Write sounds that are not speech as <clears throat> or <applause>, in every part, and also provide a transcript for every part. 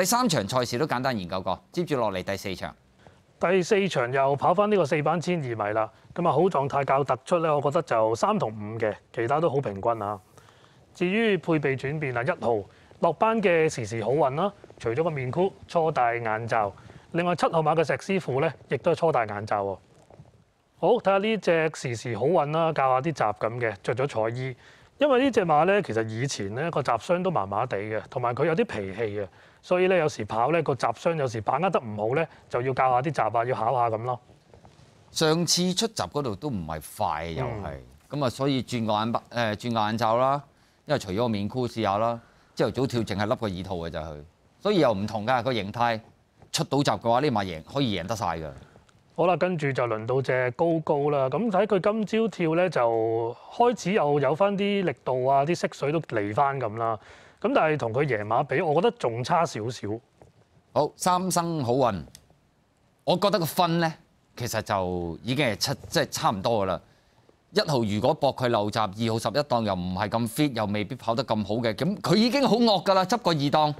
第三場賽事都簡單研究過，接住落嚟第四場。第四場又跑翻呢個四班千二米啦，咁啊好狀態較突出咧，我覺得就三同五嘅，其他都好平均啊。至於配備轉變啊，一號落班嘅時時好運啦，除咗個面箍，初大眼罩，另外七號馬嘅石師傅咧，亦都係初大眼罩喎。好，睇下呢只時時好運啦，教下啲習咁嘅，着咗彩衣。因為呢只馬咧，其實以前咧個雜商都麻麻地嘅，同埋佢有啲脾氣嘅，所以咧有時跑咧個雜商有時把握得唔好咧，就要教下啲雜啊，要考下咁咯。上次出閘嗰度都唔係快又係咁啊，所以轉個眼白誒，轉個眼罩啦。因為除咗個面箍試下啦，朝頭早跳淨係笠個耳套嘅就去。佢，所以又唔同㗎個形態出到閘嘅話，呢馬贏可以贏得晒㗎。好啦，跟住就輪到隻高高啦。咁睇佢今朝跳咧，就開始又有翻啲力度啊，啲色水都嚟翻咁啦。咁但係同佢夜馬比，我覺得仲差少少。好三生好運，我覺得個分咧其實就已經係七，即係差唔多噶啦。一號如果搏佢漏閘，二號十一檔又唔係咁 fit，又未必跑得咁好嘅。咁佢已經好惡噶啦，執個二檔。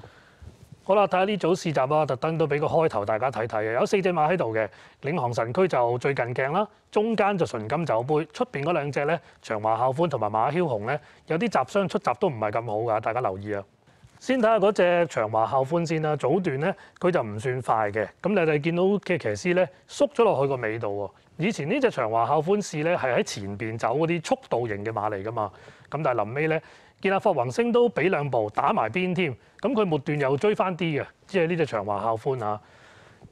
好啦，睇下呢組試集啊，特登都俾個開頭大家睇睇嘅。有四隻馬喺度嘅，領航神區就最近鏡啦，中間就純金酒杯，出面嗰兩隻咧長華孝歡同埋馬驕雄咧，有啲雜商出集都唔係咁好噶，大家留意啊。先睇下嗰只長華孝歡先啦，早段咧佢就唔算快嘅，咁你哋見到嘅騎師咧縮咗落去個尾度喎。以前呢只長華孝歡試咧係喺前邊走嗰啲速度型嘅馬嚟噶嘛，咁但係臨尾咧。見啊，霍宏星都俾兩步打埋邊添，咁佢末段又追翻啲嘅，即係呢只長華校歡啊。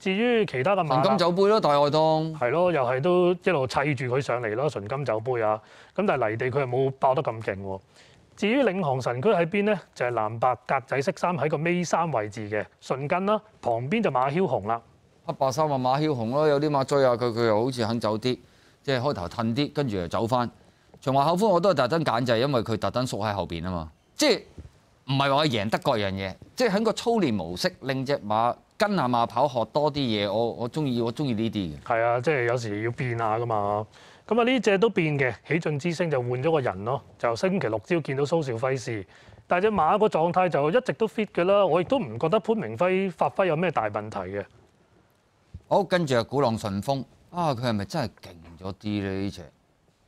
至於其他嘅馬，純金酒杯咯，大愛東。係咯，又係都一路砌住佢上嚟咯，純金酒杯啊。咁但係泥地佢又冇爆得咁勁喎。至於領航神區喺邊呢？就係藍白格仔色衫喺個尾三位置嘅純金啦，旁邊就馬驕雄啦。黑白衫啊，馬驕雄咯，有啲馬追下佢，佢又好似肯走啲，即係開頭褪啲，跟住又走翻。長馬口風我都係特登揀，就係因為佢特登縮喺後邊啊嘛，即係唔係話贏得各樣嘢，即係喺個操練模式令只馬跟下馬跑學多啲嘢，我我中意我中意呢啲嘅。係啊，即係有時要變下噶嘛，咁啊呢只都變嘅，喜進之星就換咗個人咯，就星期六朝見到蘇兆輝士，但係只馬個狀態就一直都 fit 嘅啦，我亦都唔覺得潘明輝發揮有咩大問題嘅。好，跟住啊鼓浪順風啊，佢係咪真係勁咗啲咧呢只？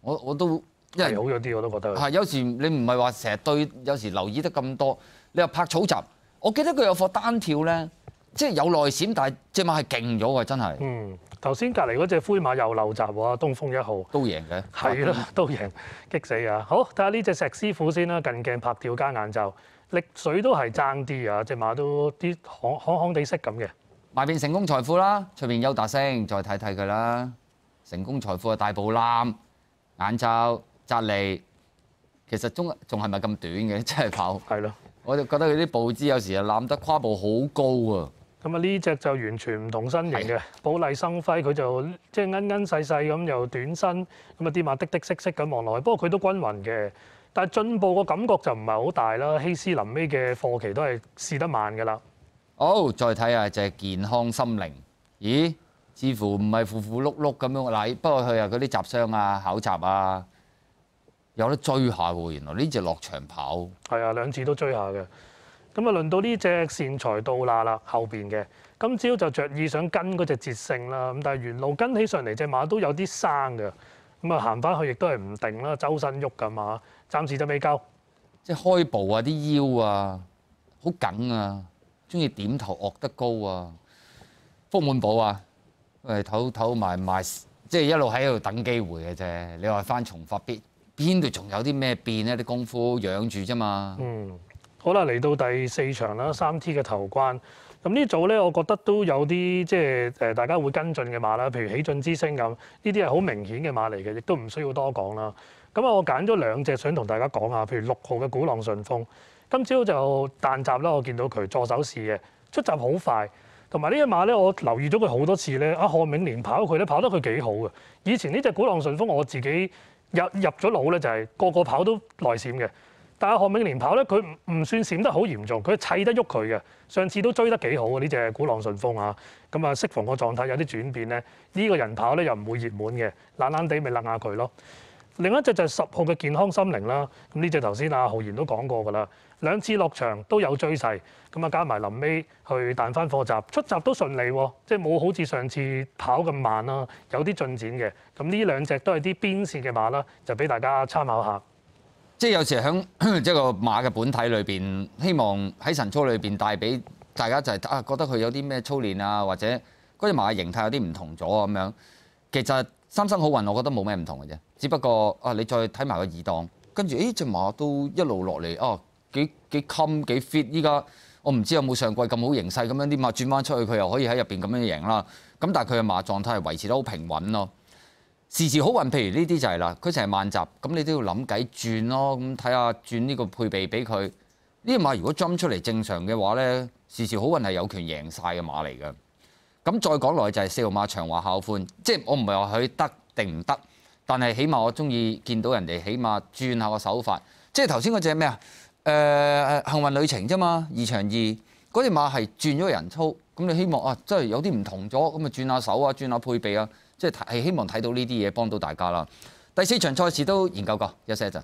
我我都～好咗啲，我都覺得係有時你唔係話成日對，有時留意得咁多。你又拍草集，我記得佢有課單跳咧，即係有內閃，但係只馬係勁咗喎，真係。嗯，頭先隔離嗰只灰馬又漏集喎，東風一號都贏嘅，係啦，<laughs> 都贏，激死啊！好睇下呢只石師傅先啦，近鏡拍跳加眼罩，力水都係爭啲啊！只馬都啲行行地色咁嘅，埋面成功財富啦，出面優達星，再睇睇佢啦，成功財富係大步攬眼罩。隔利其實中仲係咪咁短嘅？真係跑係咯，我就覺得佢啲步姿有時啊，攬得跨步好高啊！咁啊，呢只就完全唔同身形嘅，寶麗生輝佢就即係恩恩細細咁又短身，咁啊啲馬滴滴色色咁望落去。不過佢都均勻嘅，但係進步個感覺就唔係好大啦。希斯林尾嘅貨期都係試得慢㗎啦。好，再睇下隻健康心靈，咦？似乎唔係富富碌碌咁樣嚟，不過佢又嗰啲雜商啊、考察啊。有得追下喎，原來呢只落長跑係啊，兩次都追下嘅。咁啊，輪到呢只善財到喇啦，後邊嘅今朝就着意想跟嗰只捷勝啦。咁但係沿路跟起上嚟，只馬都有啲生嘅。咁啊，行翻去亦都係唔定啦，周身喐噶嘛，暫時就未夠。即係開步啊，啲腰啊，好緊啊，中意點頭惡得高啊，福滿寶啊，誒，唞唞埋埋，即係一路喺度等機會嘅啫。你話翻重發必。邊度仲有啲咩變咧？啲功夫養住啫嘛。嗯，好啦，嚟到第四場啦，三 T 嘅頭關。咁呢組咧，我覺得都有啲即係誒大家會跟進嘅馬啦，譬如喜進之星咁。呢啲係好明顯嘅馬嚟嘅，亦都唔需要多講啦。咁啊，我揀咗兩隻想同大家講下，譬如六號嘅古浪順風，今朝就彈閘啦。我見到佢助手試嘅，出集好快。同埋呢只馬咧，我留意咗佢好多次咧。阿何銘連跑佢咧，跑得佢幾好嘅。以前呢只古浪順風我自己。入入咗腦咧就係個個跑都內閃嘅，但係何永廉跑咧佢唔唔算閃得好嚴重，佢砌得喐佢嘅，上次都追得幾好嘅，呢隻鼓浪順風啊，咁啊釋逢個狀態有啲轉變咧，呢個人跑咧又唔會熱滿嘅，懶懶地咪楞下佢咯。另一隻就係十號嘅健康心靈啦，咁呢只頭先阿浩然都講過㗎啦，兩次落場都有追勢，咁啊加埋臨尾去彈翻課集，出集都順利，即係冇好似上次跑咁慢啦，有啲進展嘅。咁呢兩隻都係啲邊線嘅馬啦，就俾大家參考下。即係有時喺 <clears throat> 即個馬嘅本體裏邊，希望喺神操裏邊帶俾大家就係啊覺得佢有啲咩操練啊，或者嗰只馬形態有啲唔同咗咁樣，其實。三生好運，我覺得冇咩唔同嘅啫，只不過啊，你再睇埋個二檔，跟住誒只馬都一路落嚟，哦幾幾襟幾 fit，依家我唔知有冇上季咁好形勢，咁樣啲馬轉翻出去，佢又可以喺入邊咁樣贏啦。咁但係佢嘅馬狀態係維持得好平穩咯。時時好運，譬如呢啲就係啦，佢成日慢集，咁你都要諗計轉咯，咁睇下轉呢個配備俾佢呢馬。如果 jump 出嚟正常嘅話咧，時時好運係有權贏晒嘅馬嚟嘅。咁再講落去就係四號馬長話校歡，即係我唔係話佢得定唔得，但係起碼我中意見到人哋起碼轉下個手法，即係頭先嗰隻咩啊？誒幸運旅程啫嘛，二場二嗰隻馬係轉咗人操，咁你希望啊，即係有啲唔同咗，咁咪轉下手啊，轉下配備啊，即係係希望睇到呢啲嘢幫到大家啦。第四場賽事都研究過，一陣。